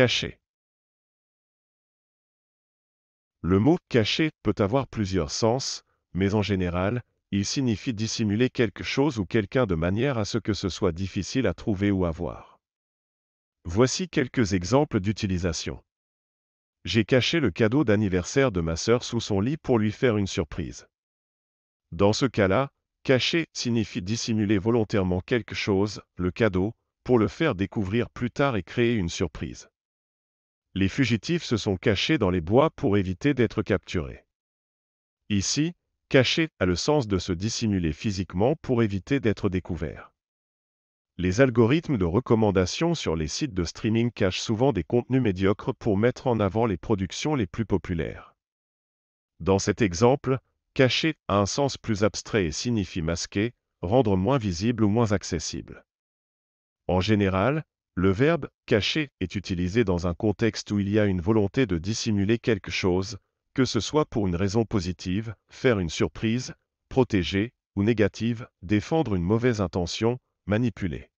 Caché. Le mot caché peut avoir plusieurs sens, mais en général, il signifie dissimuler quelque chose ou quelqu'un de manière à ce que ce soit difficile à trouver ou à voir. Voici quelques exemples d'utilisation. J'ai caché le cadeau d'anniversaire de ma sœur sous son lit pour lui faire une surprise. Dans ce cas-là, cacher signifie dissimuler volontairement quelque chose, le cadeau, pour le faire découvrir plus tard et créer une surprise les fugitifs se sont cachés dans les bois pour éviter d'être capturés. Ici, cacher a le sens de se dissimuler physiquement pour éviter d'être découvert. Les algorithmes de recommandation sur les sites de streaming cachent souvent des contenus médiocres pour mettre en avant les productions les plus populaires. Dans cet exemple, cacher a un sens plus abstrait et signifie masquer, rendre moins visible ou moins accessible. En général, le verbe cacher est utilisé dans un contexte où il y a une volonté de dissimuler quelque chose, que ce soit pour une raison positive, faire une surprise, protéger, ou négative, défendre une mauvaise intention, manipuler.